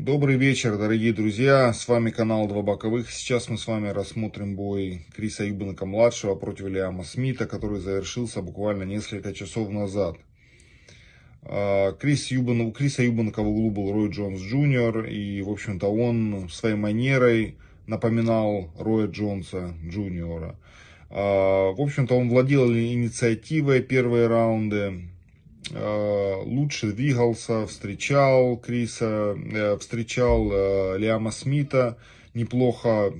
Добрый вечер, дорогие друзья, с вами канал Два Боковых. Сейчас мы с вами рассмотрим бой Криса Ибнека-младшего против Лиама Смита, который завершился буквально несколько часов назад. А, Крис Юбан, у Криса Юбанка в углу был Рой Джонс Джуниор, и, в общем-то, он своей манерой напоминал Роя Джонса Джуниора. А, в общем-то, он владел инициативой первые раунды, Э, лучше двигался, встречал Криса, э, встречал э, Лиама Смита, неплохо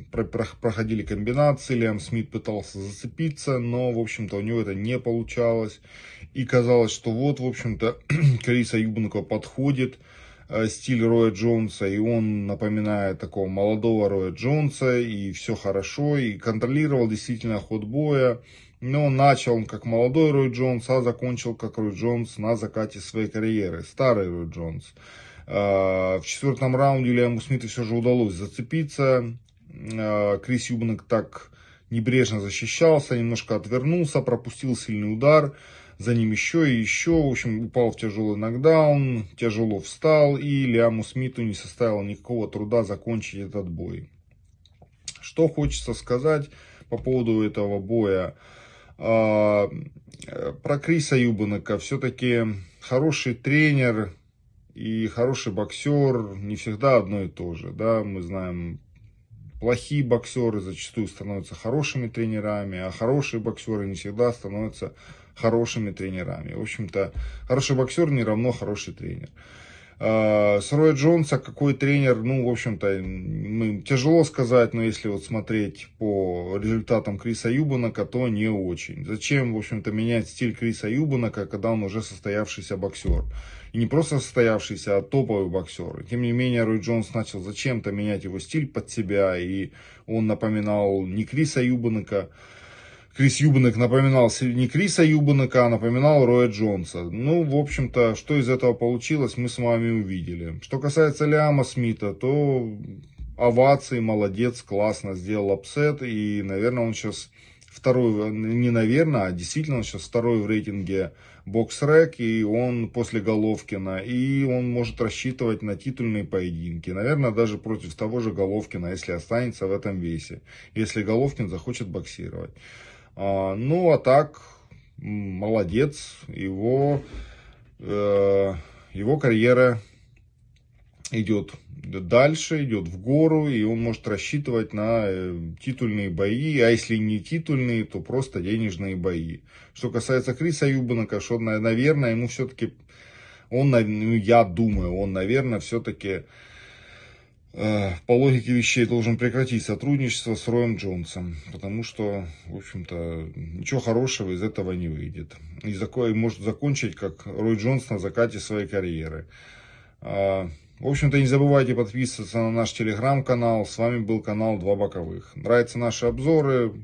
проходили комбинации, Лиам Смит пытался зацепиться, но, в общем-то, у него это не получалось. И казалось, что вот, в общем-то, Криса Юбанкова подходит, стиль Роя Джонса, и он напоминает такого молодого Роя Джонса, и все хорошо, и контролировал действительно ход боя, но начал он как молодой Рой Джонс, а закончил как Рой Джонс на закате своей карьеры. Старый Рой Джонс. А, в четвертом раунде Лиаму Смиту все же удалось зацепиться. А, Крис Юбнек так небрежно защищался, немножко отвернулся, пропустил сильный удар. За ним еще и еще, в общем, упал в тяжелый нокдаун, тяжело встал, и Лиаму Смиту не составило никакого труда закончить этот бой. Что хочется сказать по поводу этого боя. А, э, про Криса Юбанака. Все-таки хороший тренер и хороший боксер не всегда одно и то же. Да? Мы знаем, плохие боксеры зачастую становятся хорошими тренерами, а хорошие боксеры не всегда становятся хорошими тренерами. В общем-то, хороший боксер не равно хороший тренер. А, с Роя Джонса какой тренер, ну, в общем-то, ну, тяжело сказать, но если вот смотреть по результатам Криса Юбанака, то не очень. Зачем, в общем-то, менять стиль Криса Юбанака, когда он уже состоявшийся боксер? И не просто состоявшийся, а топовый боксер. Тем не менее, Рой Джонс начал зачем-то менять его стиль под себя, и он напоминал не Криса Юбанака, Крис Юбанек напоминал не Криса Юбанека, а напоминал Роя Джонса. Ну, в общем-то, что из этого получилось, мы с вами увидели. Что касается Лиама Смита, то овации, молодец, классно сделал апсет. И, наверное, он сейчас второй, не наверное, а действительно он сейчас второй в рейтинге бокс Рек и он после Головкина, и он может рассчитывать на титульные поединки, наверное, даже против того же Головкина, если останется в этом весе, если Головкин захочет боксировать. А, ну, а так, молодец, его, э, его карьера идет дальше, идет в гору, и он может рассчитывать на э, титульные бои, а если не титульные, то просто денежные бои. Что касается Криса Юбанака, что, наверное, ему все-таки, он, ну, я думаю, он, наверное, все-таки Э, по логике вещей должен прекратить сотрудничество с Роем Джонсом, потому что, в общем-то, ничего хорошего из этого не выйдет. И может закончить, как Рой Джонс на закате своей карьеры. А, в общем-то, не забывайте подписываться на наш телеграм-канал. С вами был канал Два Боковых. Нравятся наши обзоры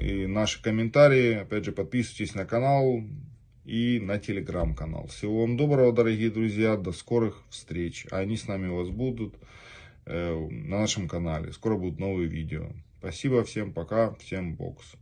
и наши комментарии. Опять же, подписывайтесь на канал и на телеграм-канал. Всего вам доброго, дорогие друзья. До скорых встреч. А они с нами у вас будут. Э, на нашем канале. Скоро будут новые видео. Спасибо всем, пока, всем бокс.